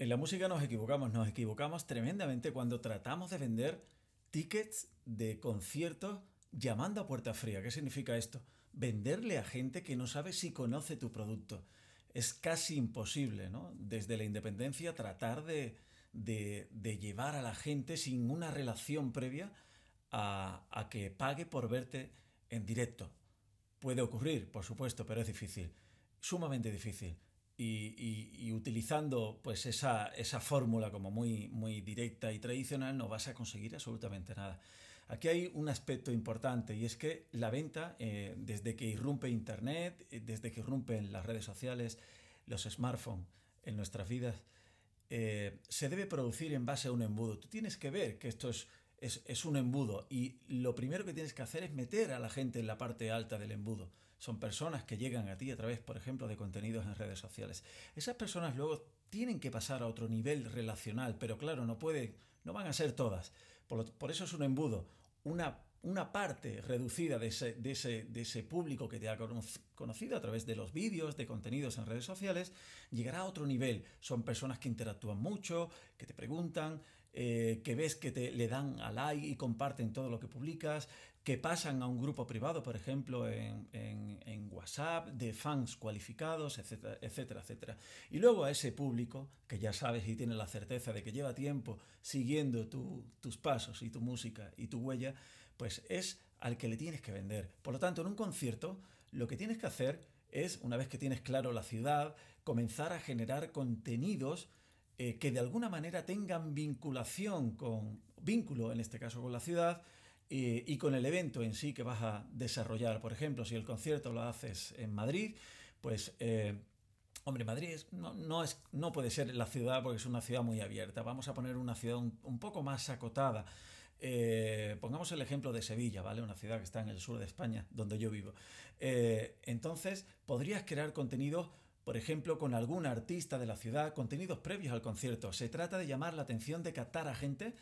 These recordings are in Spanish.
En la música nos equivocamos, nos equivocamos tremendamente cuando tratamos de vender tickets de conciertos llamando a puerta fría. ¿Qué significa esto? Venderle a gente que no sabe si conoce tu producto. Es casi imposible, ¿no? Desde la independencia tratar de, llevar a la gente sin una relación previa a que pague por verte en directo. Puede ocurrir, por supuesto, pero es difícil, sumamente difícil y, utilizando pues esa, esa fórmula como muy, muy directa y tradicional no vas a conseguir absolutamente nada. Aquí hay un aspecto importante y es que la venta, eh, desde que irrumpe Internet, eh, desde que irrumpen las redes sociales, los smartphones en nuestras vidas, eh, se debe producir en base a un embudo. Tú tienes que ver que esto es es, un embudo y lo primero que tienes que hacer es meter a la gente en la parte alta del embudo. Son personas que llegan a ti a través, por ejemplo, de contenidos en redes sociales. Esas personas luego tienen que pasar a otro nivel relacional, pero claro, no puede no van a ser todas. Por, eso es un embudo. Una, parte reducida de ese, de ese, público que te ha conocido a través de los vídeos, de contenidos en redes sociales, llegará a otro nivel. Son personas que interactúan mucho, que te preguntan, eh, que ves que te, le dan a like y comparten todo lo que publicas, que pasan a un grupo privado, por ejemplo, en, WhatsApp, de fans cualificados, etcétera, etcétera, etcétera. Y luego a ese público, que ya sabes y tienes la certeza de que lleva tiempo siguiendo tus pasos y tu música y tu huella, pues es al que le tienes que vender. Por lo tanto, en un concierto, lo que tienes que hacer es, una vez que tienes claro la ciudad, comenzar a generar contenidos eh, que de alguna manera tengan vinculación con, vínculo en este caso con la ciudad, eh, y con el evento en sí que vas a desarrollar. Por ejemplo, si el concierto lo haces en Madrid, pues... Eh, hombre, Madrid no, es, no, puede ser la ciudad porque es una ciudad muy abierta. Vamos a poner una ciudad un, poco más acotada. pongamos el ejemplo de Sevilla, ¿vale? Una ciudad que está en el sur de España, donde yo vivo. entonces, podrías crear contenido por ejemplo, con algún artista de la ciudad, contenidos previos al concierto. Se trata de llamar la atención, de captar a gente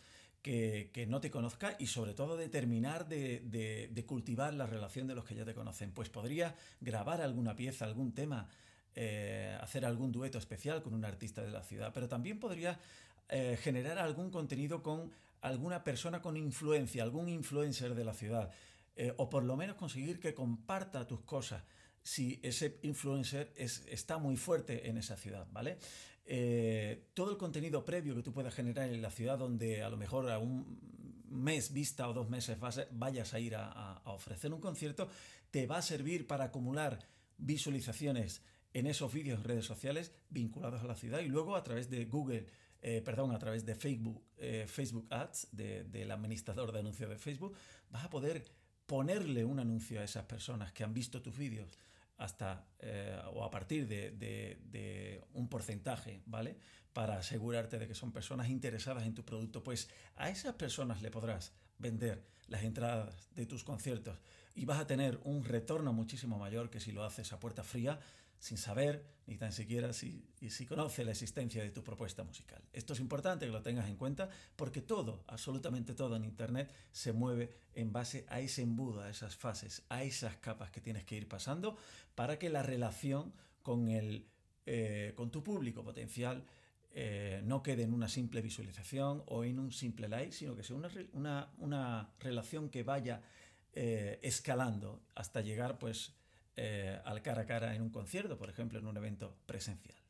que, no te conozca y sobre todo de terminar de, cultivar la relación de los que ya te conocen. Pues podría grabar alguna pieza, algún tema. Eh, hacer algún dueto especial con un artista de la ciudad, pero también podría eh, generar algún contenido con alguna persona con influencia, algún influencer de la ciudad, eh, o por lo menos conseguir que comparta tus cosas si ese influencer está muy fuerte en esa ciudad, ¿vale? Eh, todo el contenido previo que tú puedas generar en la ciudad donde a lo mejor a un mes vista o dos meses vayas a ir a, ofrecer un concierto, te va a servir para acumular visualizaciones en esos vídeos en redes sociales vinculados a la ciudad y luego a través de Google, eh, perdón, a través de Facebook, eh, Facebook Ads, del administrador de anuncios de Facebook, vas a poder ponerle un anuncio a esas personas que han visto tus vídeos hasta eh, o a partir de, de, de, un porcentaje, ¿vale? Para asegurarte de que son personas interesadas en tu producto, pues a esas personas le podrás vender las entradas de tus conciertos y vas a tener un retorno muchísimo mayor que si lo haces a puerta fría sin saber ni tan siquiera si, si conoce la existencia de tu propuesta musical. Esto es importante que lo tengas en cuenta porque todo, absolutamente todo en Internet se mueve en base a ese embudo, a esas fases, a esas capas que tienes que ir pasando para que la relación con, el, eh, con tu público potencial eh, no quede en una simple visualización o en un simple like, sino que sea una, relación que vaya eh, escalando hasta llegar pues eh, al cara a cara en un concierto, por ejemplo, en un evento presencial.